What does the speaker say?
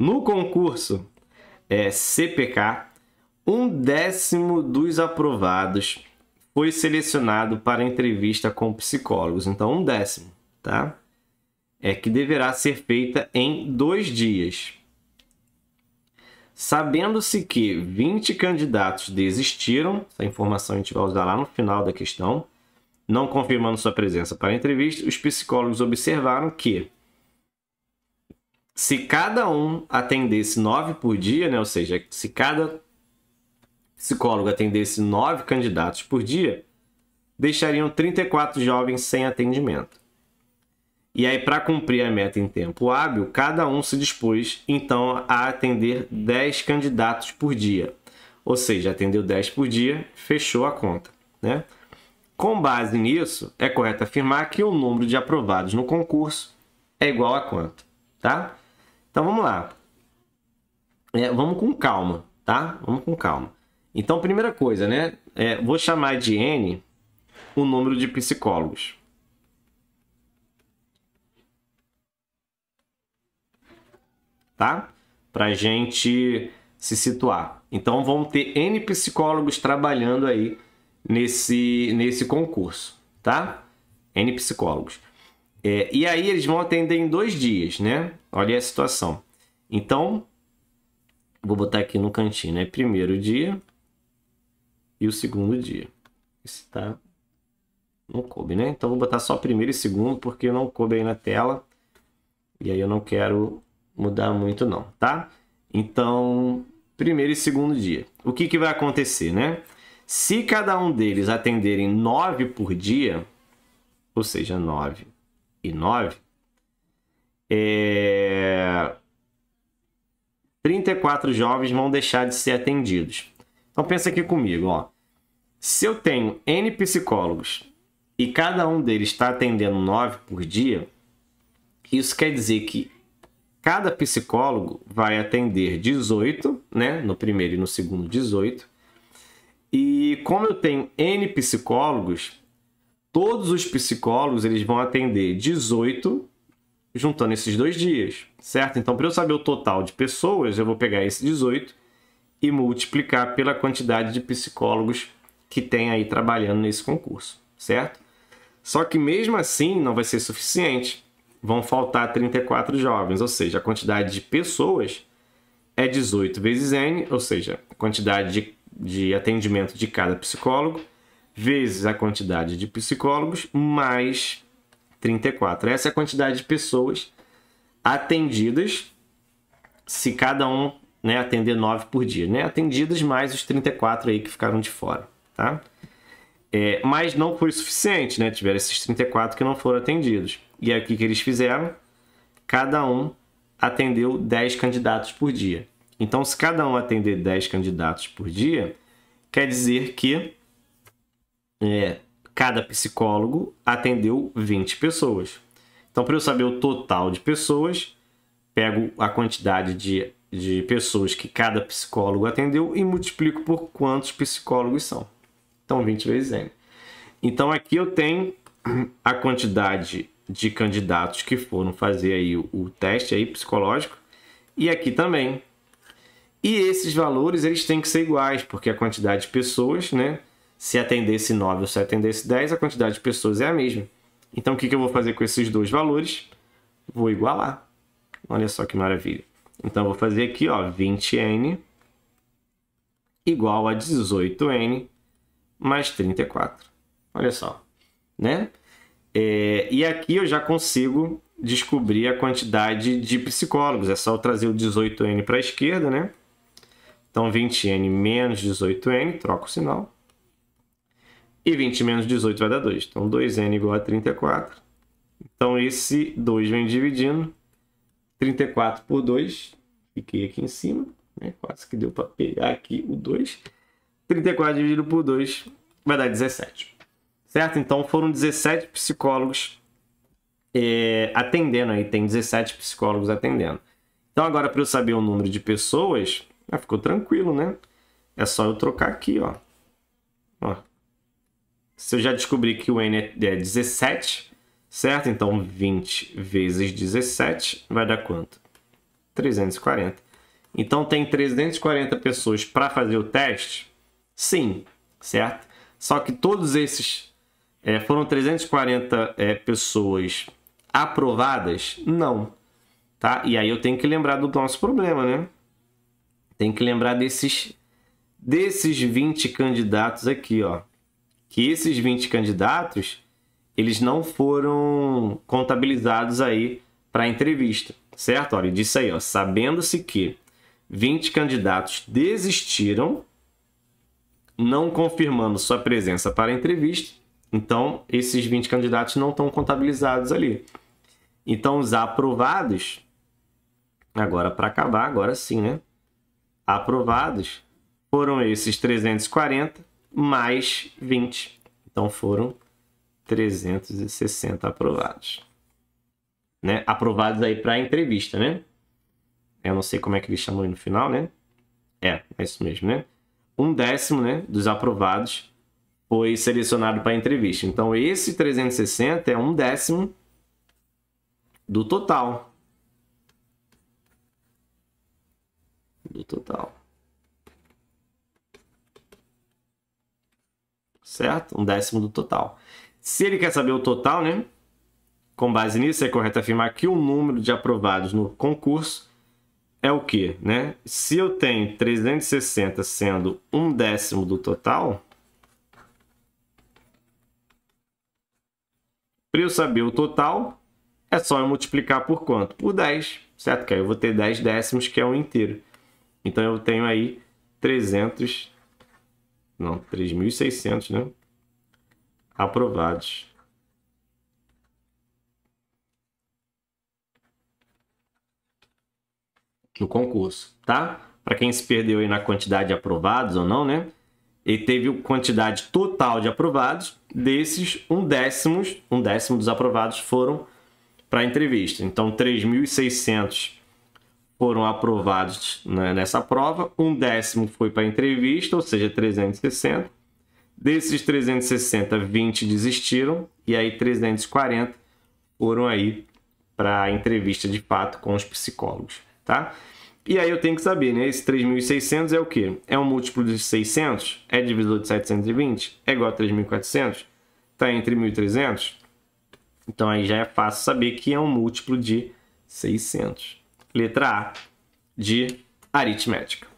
No concurso é, CPK, um décimo dos aprovados foi selecionado para entrevista com psicólogos. Então, um décimo, tá? É que deverá ser feita em dois dias. Sabendo-se que 20 candidatos desistiram, essa informação a gente vai usar lá no final da questão, não confirmando sua presença para a entrevista, os psicólogos observaram que se cada um atendesse nove por dia, né? ou seja, se cada psicólogo atendesse nove candidatos por dia, deixariam 34 jovens sem atendimento. E aí, para cumprir a meta em tempo hábil, cada um se dispôs, então, a atender 10 candidatos por dia. Ou seja, atendeu 10 por dia, fechou a conta. Né? Com base nisso, é correto afirmar que o número de aprovados no concurso é igual a quanto? Tá? Então vamos lá. É, vamos com calma, tá? Vamos com calma. Então, primeira coisa, né? É, vou chamar de N o número de psicólogos. Tá? Pra gente se situar. Então, vão ter N psicólogos trabalhando aí nesse, nesse concurso, tá? N psicólogos. É, e aí eles vão atender em dois dias, né? Olha a situação. Então, vou botar aqui no cantinho, né? Primeiro dia e o segundo dia. Esse tá... Não coube, né? Então vou botar só primeiro e segundo, porque não coube aí na tela. E aí eu não quero mudar muito não, tá? Então, primeiro e segundo dia. O que, que vai acontecer, né? Se cada um deles atenderem nove por dia, ou seja, nove 9, é... 34 jovens vão deixar de ser atendidos. Então pensa aqui comigo, ó. Se eu tenho N psicólogos e cada um deles está atendendo 9 por dia, isso quer dizer que cada psicólogo vai atender 18, né? No primeiro e no segundo, 18. E como eu tenho N psicólogos, Todos os psicólogos eles vão atender 18 juntando esses dois dias, certo? Então, para eu saber o total de pessoas, eu vou pegar esse 18 e multiplicar pela quantidade de psicólogos que tem aí trabalhando nesse concurso, certo? Só que mesmo assim não vai ser suficiente. Vão faltar 34 jovens, ou seja, a quantidade de pessoas é 18 vezes N, ou seja, a quantidade de, de atendimento de cada psicólogo vezes a quantidade de psicólogos, mais 34. Essa é a quantidade de pessoas atendidas, se cada um né, atender 9 por dia, né? Atendidas mais os 34 aí que ficaram de fora, tá? É, mas não foi suficiente, né? Tiveram esses 34 que não foram atendidos. E aqui que eles fizeram, cada um atendeu 10 candidatos por dia. Então, se cada um atender 10 candidatos por dia, quer dizer que é, cada psicólogo atendeu 20 pessoas. Então, para eu saber o total de pessoas, pego a quantidade de, de pessoas que cada psicólogo atendeu e multiplico por quantos psicólogos são. Então, 20 vezes N. Então, aqui eu tenho a quantidade de candidatos que foram fazer aí o, o teste aí psicológico e aqui também. E esses valores eles têm que ser iguais, porque a quantidade de pessoas, né, se a tendência 9 ou se a tendência 10, a quantidade de pessoas é a mesma. Então, o que eu vou fazer com esses dois valores? Vou igualar. Olha só que maravilha. Então, eu vou fazer aqui, ó, 20n igual a 18n mais 34. Olha só, né? É, e aqui eu já consigo descobrir a quantidade de psicólogos. É só eu trazer o 18n para a esquerda, né? Então, 20n menos 18n, troca o sinal. E 20 menos 18 vai dar 2. Então, 2n igual a 34. Então, esse 2 vem dividindo. 34 por 2. Fiquei aqui em cima. Né? Quase que deu para pegar aqui o 2. 34 dividido por 2 vai dar 17. Certo? Então, foram 17 psicólogos é, atendendo aí. Tem 17 psicólogos atendendo. Então, agora, para eu saber o número de pessoas, já ah, ficou tranquilo, né? É só eu trocar aqui, ó. Ó, se eu já descobri que o n é 17, é certo? Então 20 vezes 17 vai dar quanto? 340. Então tem 340 pessoas para fazer o teste? Sim, certo? Só que todos esses é, foram 340 é, pessoas aprovadas? Não. Tá? E aí eu tenho que lembrar do nosso problema, né? Tem que lembrar desses desses 20 candidatos aqui, ó que esses 20 candidatos eles não foram contabilizados aí para a entrevista, certo? Olha, disse aí, sabendo-se que 20 candidatos desistiram, não confirmando sua presença para a entrevista, então esses 20 candidatos não estão contabilizados ali. Então os aprovados, agora para acabar, agora sim, né? Aprovados foram esses 340 mais 20. Então foram 360 aprovados. Né? Aprovados aí para entrevista, né? Eu não sei como é que eles chamam aí no final, né? É, é isso mesmo, né? Um décimo né, dos aprovados foi selecionado para entrevista. Então, esse 360 é um décimo do total. Do total. certo? Um décimo do total. Se ele quer saber o total, né? Com base nisso, é correto afirmar que o número de aprovados no concurso é o quê, né? Se eu tenho 360 sendo um décimo do total, para eu saber o total, é só eu multiplicar por quanto? Por 10, certo? Que aí eu vou ter 10 décimos, que é um inteiro. Então eu tenho aí 300 não, 3.600, né? Aprovados. No concurso, tá? Para quem se perdeu aí na quantidade de aprovados ou não, né? E teve quantidade total de aprovados. Desses, um décimo, um décimo dos aprovados foram para a entrevista. Então, 3.600 foram aprovados né, nessa prova, um décimo foi para entrevista, ou seja, 360. Desses 360, 20 desistiram e aí 340 foram aí para a entrevista de fato com os psicólogos, tá? E aí eu tenho que saber, né? Esse 3.600 é o quê? É um múltiplo de 600? É divisor de 720? É igual a 3.400? Está entre 1.300? Então aí já é fácil saber que é um múltiplo de 600. Letra A de aritmética.